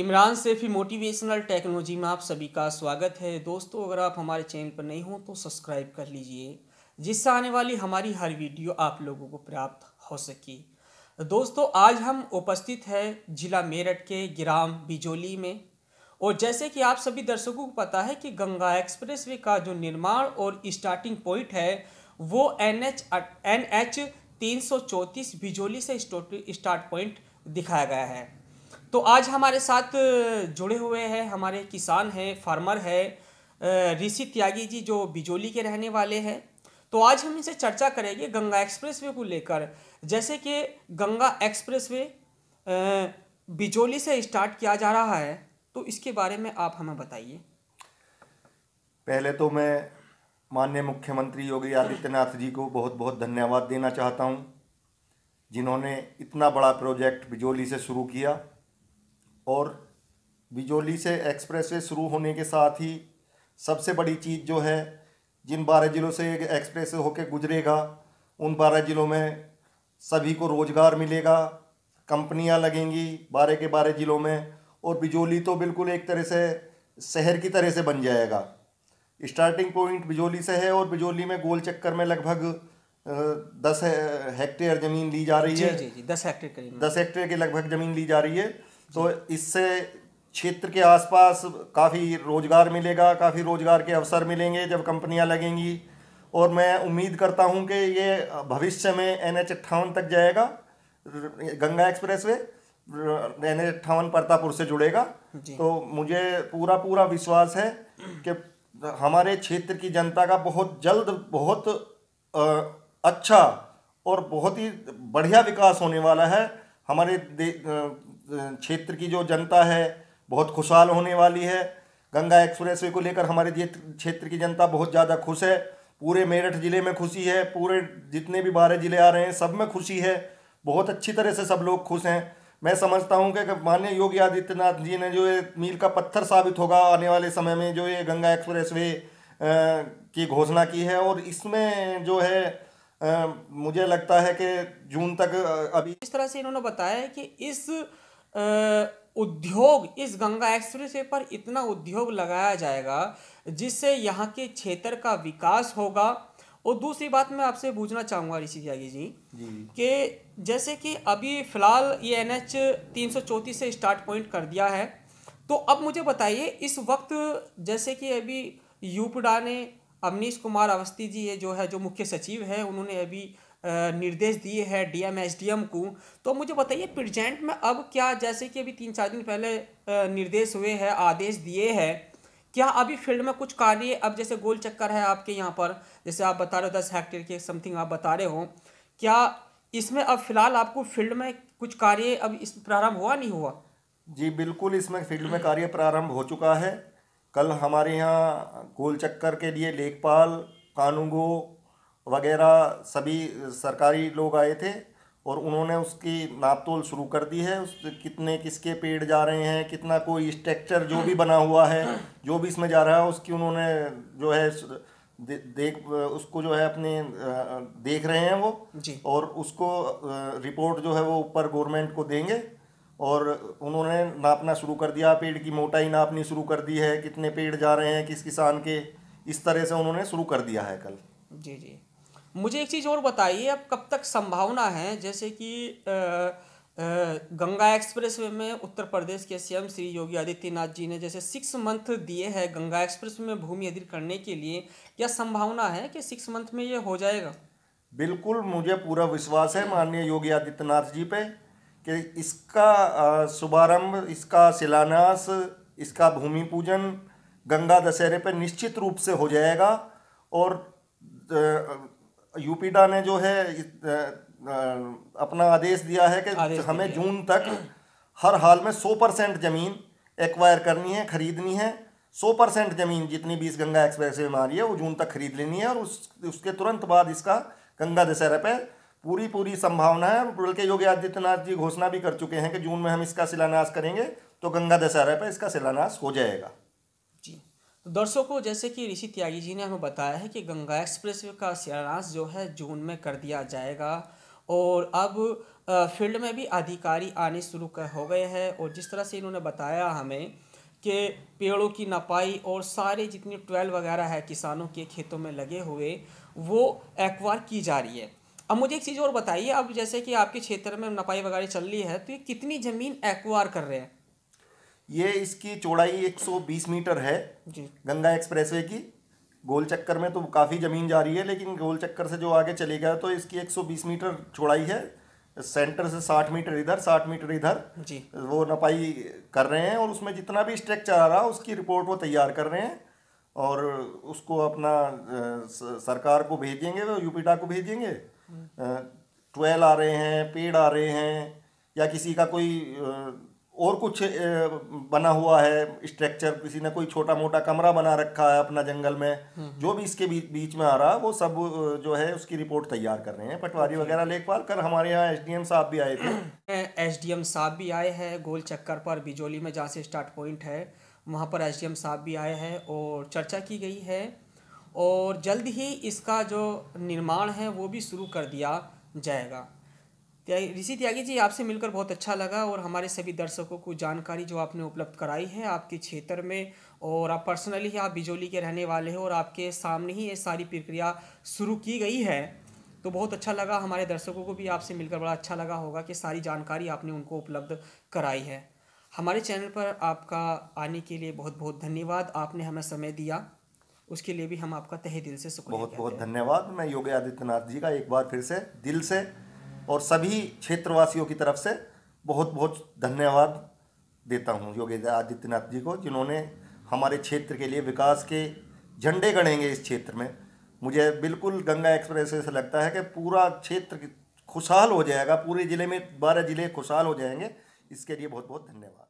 Imran Saifee motivational technology में आप सभी का स्वागत है दोस्तों अगर आप हमारे चैनल पर नहीं हो तो सब्सक्राइब कर लीजिए जिससे आने वाली हमारी हर वीडियो आप लोगों को प्राप्त हो सके दोस्तों आज हम उपस्थित है जिला मेरठ के ग्राम बिजोली में और जैसे कि आप सभी दर्शकों को पता है कि गंगा एक्सप्रेस वे का जो निर्माण और स्टार्टिंग पॉइंट है वो एन एच एन एच तीन सौ चौंतीस बिजोली से स्टार्ट पॉइंट दिखाया गया है तो आज हमारे साथ जुड़े हुए हैं हमारे किसान हैं फार्मर है ऋषि त्यागी जी जो बिजोली के रहने वाले हैं तो आज हम इनसे चर्चा करेंगे गंगा एक्सप्रेसवे को लेकर जैसे कि गंगा एक्सप्रेसवे बिजोली से स्टार्ट किया जा रहा है तो इसके बारे में आप हमें बताइए पहले तो मैं माननीय मुख्यमंत्री योगी आदित्यनाथ जी को बहुत बहुत धन्यवाद देना चाहता हूँ जिन्होंने इतना बड़ा प्रोजेक्ट बिजोली से शुरू किया और बिजोली से एक्सप्रेसवे शुरू होने के साथ ही सबसे बड़ी चीज़ जो है जिन बारह ज़िलों से एक एक्सप्रेस होकर गुजरेगा उन बारह ज़िलों में सभी को रोज़गार मिलेगा कंपनियां लगेंगी बारह के बारह ज़िलों में और बिजोली तो बिल्कुल एक तरह से शहर की तरह से बन जाएगा स्टार्टिंग पॉइंट बिजोली से है और बिजोली में गोल चक्कर में लगभग दस हेक्टेयर ज़मीन ली जा रही है जी जी जी दस हेक्टेयर दस हेक्टेयर के लगभग ज़मीन ली जा रही है तो इससे क्षेत्र के आसपास काफ़ी रोज़गार मिलेगा काफ़ी रोज़गार के अवसर मिलेंगे जब कंपनियां लगेंगी और मैं उम्मीद करता हूं कि ये भविष्य में एन एच अट्ठावन तक जाएगा Ganga expressway N H अट्ठावन परतापुर से जुड़ेगा तो मुझे पूरा पूरा विश्वास है कि हमारे क्षेत्र की जनता का बहुत जल्द बहुत अच्छा और बहुत ही बढ़िया विकास होने वाला है हमारे क्षेत्र की जो जनता है बहुत खुशहाल होने वाली है गंगा एक्सप्रेस वे को लेकर हमारे क्षेत्र की जनता बहुत ज़्यादा खुश है पूरे मेरठ ज़िले में खुशी है पूरे जितने भी बारह ज़िले आ रहे हैं सब में खुशी है बहुत अच्छी तरह से सब लोग खुश हैं मैं समझता हूँ कि माननीय योगी आदित्यनाथ जी ने जो ये मील का पत्थर साबित होगा आने वाले समय में जो ये गंगा एक्सप्रेस वे की घोषणा की है और इसमें जो है आ, मुझे लगता है कि जून तक अभी इस तरह से इन्होंने बताया कि इस उद्योग इस गंगा एक्सप्रेस वे पर इतना उद्योग लगाया जाएगा जिससे यहाँ के क्षेत्र का विकास होगा और दूसरी बात मैं आपसे पूछना चाहूँगा ऋषि त्यागी जी, जी। कि जैसे कि अभी फ़िलहाल ये एन एच तीन से स्टार्ट पॉइंट कर दिया है तो अब मुझे बताइए इस वक्त जैसे कि अभी यूपडा ने अवनीश कुमार अवस्थी जी ये जो है जो मुख्य सचिव हैं उन्होंने अभी निर्देश दिए हैं डीएमएसडीएम को तो मुझे बताइए प्रेजेंट में अब क्या जैसे कि अभी तीन चार दिन पहले निर्देश हुए हैं आदेश दिए हैं क्या अभी फील्ड में कुछ कार्य अब जैसे गोल चक्कर है आपके यहाँ पर जैसे आप बता रहे हो दस हेक्टेयर के समथिंग आप बता रहे हो क्या इसमें अब फिलहाल आपको फील्ड में कुछ कार्य अब इस प्रारंभ हुआ नहीं हुआ जी बिल्कुल इसमें फील्ड में कार्य प्रारंभ हो चुका है कल हमारे यहाँ गोल चक्कर के लिए लेखपाल कानूगो वगैरह सभी सरकारी लोग आए थे और उन्होंने उसकी नापतोल शुरू कर दी है उस कितने किसके पेड़ जा रहे हैं कितना कोई स्ट्रक्चर जो भी बना हुआ है जो भी इसमें जा रहा है उसकी उन्होंने जो है दे, देख उसको जो है अपने देख रहे हैं वो जी। और उसको रिपोर्ट जो है वो ऊपर गवर्नमेंट को देंगे और उन्होंने नापना शुरू कर दिया पेड़ की मोटाई नापनी शुरू कर दी है कितने पेड़ जा रहे हैं किस किसान के इस तरह से उन्होंने शुरू कर दिया है कल जी जी मुझे एक चीज़ और बताइए अब कब तक संभावना है जैसे कि गंगा एक्सप्रेस वे में उत्तर प्रदेश के सीएम श्री योगी आदित्यनाथ जी ने जैसे सिक्स मंथ दिए हैं गंगा एक्सप्रेस में भूमि अधिक करने के लिए क्या संभावना है कि सिक्स मंथ में ये हो जाएगा बिल्कुल मुझे पूरा विश्वास है माननीय योगी आदित्यनाथ जी पे कि इसका शुभारंभ इसका शिलान्यास इसका भूमि पूजन गंगा दशहरे पर निश्चित रूप से हो जाएगा और यूपीडा ने जो है अपना आदेश दिया है कि हमें जून तक हर हाल में सौ परसेंट ज़मीन एक्वायर करनी है ख़रीदनी है सौ परसेंट ज़मीन जितनी बीस गंगा एक्सप्रेस वे मारी है वो जून तक खरीद लेनी है और उस उसके तुरंत बाद इसका गंगा दशहरा पे पूरी पूरी संभावना है बल्कि योगी आदित्यनाथ जी घोषणा भी कर चुके हैं कि जून में हम इसका शिलान्यास करेंगे तो गंगा दशहरा पर इसका शिलान्यास हो जाएगा तो दर्शकों जैसे कि ऋषि त्यागी जी ने हमें बताया है कि गंगा एक्सप्रेस का शिलान्यास जो है जून में कर दिया जाएगा और अब फील्ड में भी अधिकारी आने शुरू कर हो गए हैं और जिस तरह से इन्होंने बताया हमें कि पेड़ों की नपाई और सारे जितने ट्वेल वगैरह है किसानों के खेतों में लगे हुए वो एक्वायर की जा रही है अब मुझे एक चीज़ और बताइए अब जैसे कि आपके क्षेत्र में नपाई वगैरह चल रही है तो ये कितनी ज़मीन एक्वायर कर रहे हैं ये इसकी चौड़ाई 120 मीटर है जी गंगा एक्सप्रेसवे की गोल चक्कर में तो काफ़ी ज़मीन जा रही है लेकिन गोल चक्कर से जो आगे चले गए तो इसकी 120 मीटर चौड़ाई है सेंटर से 60 मीटर इधर 60 मीटर इधर जी वो नपाई कर रहे हैं और उसमें जितना भी स्ट्रक्चर आ रहा उसकी रिपोर्ट वो तैयार कर रहे हैं और उसको अपना सरकार को भेजेंगे वो यूपीटा को भेजेंगे हम्म। ट्वेल आ रहे हैं पेड़ आ रहे हैं या किसी का कोई और कुछ बना हुआ है स्ट्रक्चर किसी ने कोई छोटा मोटा कमरा बना रखा है अपना जंगल में हम्म। जो भी इसके बीच में आ रहा है वो सब जो है उसकी रिपोर्ट तैयार कर रहे हैं पटवारी वगैरह लेखपाल कर हमारे यहाँ एम साहब भी आए थे एम साहब भी आए हैं गोल चक्कर पर बिजोली में जहाँ से स्टार्ट पॉइंट है वहाँ पर एम साहब भी आए हैं और चर्चा की गई है और जल्द ही इसका जो निर्माण है वो भी शुरू कर दिया जाएगा त्यागी ऋषि त्यागी जी आपसे मिलकर बहुत अच्छा लगा और हमारे सभी दर्शकों को जानकारी जो आपने उपलब्ध कराई है आपके क्षेत्र में और आप पर्सनली ही आप बिजोली के रहने वाले हो और आपके सामने ही ये सारी प्रक्रिया शुरू की गई है तो बहुत अच्छा लगा हमारे दर्शकों को भी आपसे मिलकर बड़ा अच्छा लगा होगा कि सारी जानकारी आपने उनको उपलब्ध कराई है हमारे चैनल पर आपका आने के लिए बहुत बहुत धन्यवाद आपने हमें समय दिया उसके लिए भी हम आपका तहे दिल से शुक्रिया बहुत बहुत धन्यवाद मैं योगी आदित्यनाथ जी का एक बार फिर से दिल से और सभी क्षेत्रवासियों की तरफ से बहुत बहुत धन्यवाद देता हूँ योगी आदित्यनाथ जी को जिन्होंने हमारे क्षेत्र के लिए विकास के झंडे गढ़ेंगे इस क्षेत्र में मुझे बिल्कुल गंगा एक्सप्रेस से लगता है कि पूरा क्षेत्र खुशहाल हो जाएगा पूरे ज़िले में बारह ज़िले खुशहाल हो जाएंगे इसके लिए बहुत बहुत धन्यवाद